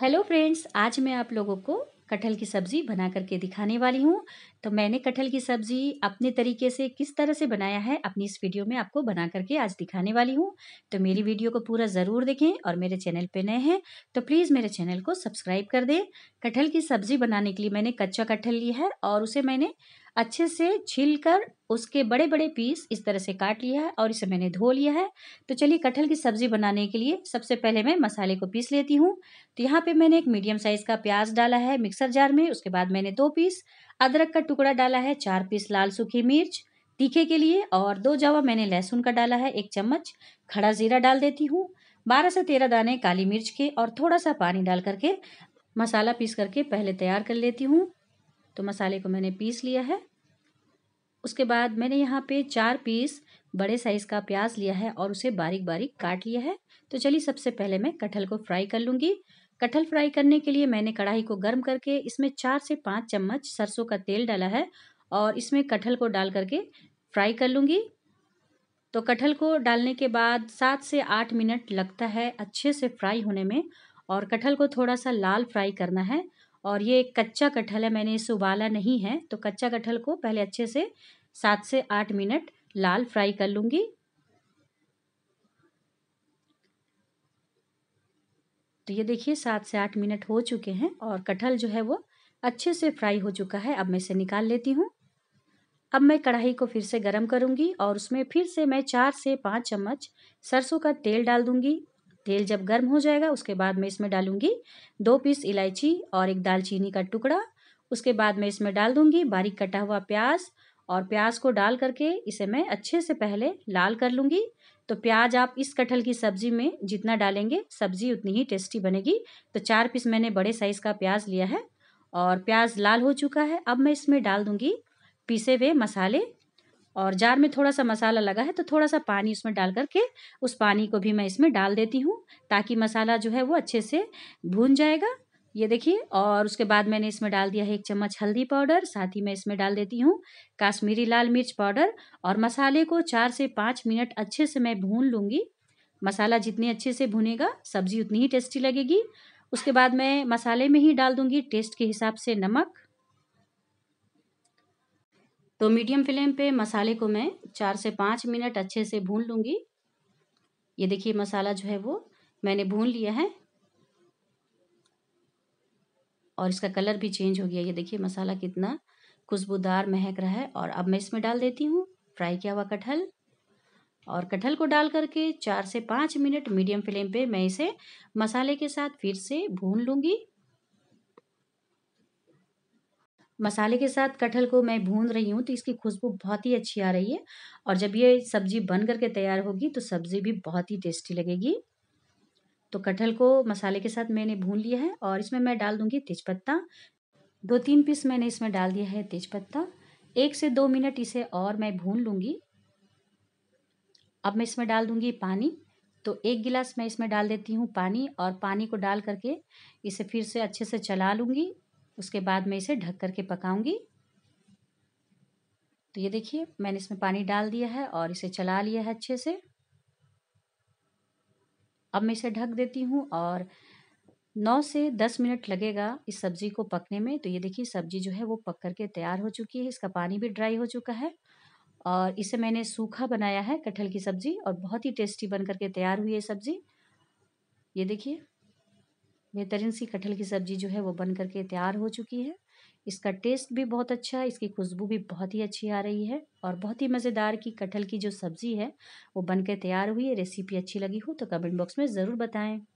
hello friends आज मैं आप लोगों को कटहल की सब्ज़ी बना करके दिखाने वाली हूँ तो मैंने कटहल की सब्ज़ी अपने तरीके से किस तरह से बनाया है अपनी इस वीडियो में आपको बना करके आज दिखाने वाली हूँ तो मेरी वीडियो को पूरा ज़रूर देखें और मेरे चैनल पे नए हैं तो प्लीज़ मेरे चैनल को सब्सक्राइब कर दें कटहल की सब्ज़ी बनाने के लिए मैंने कच्चा कटहल लिया है और उसे मैंने अच्छे से छील कर उसके बड़े बड़े पीस इस तरह से काट लिया है और इसे मैंने धो लिया है तो चलिए कटहल की सब्ज़ी बनाने के लिए सबसे पहले मैं मसाले को पीस लेती हूँ तो यहाँ पे मैंने एक मीडियम साइज़ का प्याज डाला है मिक्सर जार में उसके बाद मैंने दो पीस अदरक का टुकड़ा डाला है चार पीस लाल सूखी मिर्च तीखे के लिए और दो जावा मैंने लहसुन का डाला है एक चम्मच खड़ा ज़ीरा डाल देती हूँ बारह से तेरह दाने काली मिर्च के और थोड़ा सा पानी डाल करके मसाला पीस करके पहले तैयार कर लेती हूँ तो मसाले को मैंने पीस लिया है उसके बाद मैंने यहाँ पे चार पीस बड़े साइज़ का प्याज लिया है और उसे बारीक बारीक काट लिया है तो चलिए सबसे पहले मैं कटहल को फ्राई कर लूँगी कटहल फ्राई करने के लिए मैंने कढ़ाई को गर्म करके इसमें चार से पाँच चम्मच सरसों का तेल डाला है और इसमें कटहल को डाल करके फ्राई कर लूँगी तो कटहल को डालने के बाद सात से आठ मिनट लगता है अच्छे से फ्राई होने में और कटहल को थोड़ा सा लाल फ्राई करना है और ये कच्चा कटहल है मैंने इसे उबाला नहीं है तो कच्चा कटहल को पहले अच्छे से सात से आठ मिनट लाल फ्राई कर लूँगी तो ये देखिए सात से आठ मिनट हो चुके हैं और कटहल जो है वो अच्छे से फ्राई हो चुका है अब मैं इसे निकाल लेती हूँ अब मैं कढ़ाई को फिर से गर्म करूँगी और उसमें फिर से मैं चार से पाँच चम्मच सरसों का तेल डाल दूँगी तेल जब गर्म हो जाएगा उसके बाद मैं इसमें डालूंगी दो पीस इलायची और एक दालचीनी का टुकड़ा उसके बाद मैं इसमें डाल दूंगी बारीक कटा हुआ प्याज और प्याज को डाल करके इसे मैं अच्छे से पहले लाल कर लूँगी तो प्याज आप इस कटहल की सब्ज़ी में जितना डालेंगे सब्ज़ी उतनी ही टेस्टी बनेगी तो चार पीस मैंने बड़े साइज़ का प्याज लिया है और प्याज लाल हो चुका है अब मैं इसमें डाल दूँगी पीसे हुए मसाले और जार में थोड़ा सा मसाला लगा है तो थोड़ा सा पानी उसमें डाल करके उस पानी को भी मैं इसमें डाल देती हूँ ताकि मसाला जो है वो अच्छे से भून जाएगा ये देखिए और उसके बाद मैंने इसमें डाल दिया है एक चम्मच हल्दी पाउडर साथ ही मैं इसमें डाल देती हूँ काश्मीरी लाल मिर्च पाउडर और मसाले को चार से पाँच मिनट अच्छे से मैं भून लूँगी मसाला जितने अच्छे से भुनेगा सब्ज़ी उतनी ही टेस्टी लगेगी उसके बाद मैं मसाले में ही डाल दूँगी टेस्ट के हिसाब से नमक तो मीडियम फ्लेम पे मसाले को मैं चार से पाँच मिनट अच्छे से भून लूँगी ये देखिए मसाला जो है वो मैंने भून लिया है और इसका कलर भी चेंज हो गया ये देखिए मसाला कितना खुशबूदार महक रहा है और अब मैं इसमें डाल देती हूँ फ्राई किया हुआ कटहल और कटहल को डाल करके चार से पाँच मिनट मीडियम फ्लेम पे मैं इसे मसाले के साथ फिर से भून लूँगी मसाले के साथ कटहल को मैं भून रही हूँ तो इसकी खुशबू बहुत ही अच्छी आ रही है और जब ये सब्जी बन करके तैयार होगी तो सब्ज़ी भी बहुत ही टेस्टी लगेगी तो कटहल को मसाले के साथ मैंने भून लिया है और इसमें मैं डाल दूँगी तेज़पत्ता दो तीन पीस मैंने इसमें डाल दिया है तेज़पत्ता एक से दो मिनट इसे और मैं भून लूँगी अब मैं इसमें डाल दूँगी पानी तो एक गिलास मैं इसमें डाल देती हूँ पानी और पानी को डाल करके इसे फिर से अच्छे से चला लूँगी उसके बाद मैं इसे ढक करके पकाऊंगी तो ये देखिए मैंने इसमें पानी डाल दिया है और इसे चला लिया है अच्छे से अब मैं इसे ढक देती हूँ और नौ से दस मिनट लगेगा इस सब्ज़ी को पकने में तो ये देखिए सब्ज़ी जो है वो पक कर के तैयार हो चुकी है इसका पानी भी ड्राई हो चुका है और इसे मैंने सूखा बनाया है कटहल की सब्ज़ी और बहुत ही टेस्टी बन करके तैयार हुई है सब्ज़ी ये देखिए बेहतरीन सी कटहल की सब्ज़ी जो है वो बन करके तैयार हो चुकी है इसका टेस्ट भी बहुत अच्छा है इसकी खुशबू भी बहुत ही अच्छी आ रही है और बहुत ही मज़ेदार की कटहल की जो सब्ज़ी है वो बनकर तैयार हुई है रेसिपी अच्छी लगी हो तो कमेंट बॉक्स में ज़रूर बताएं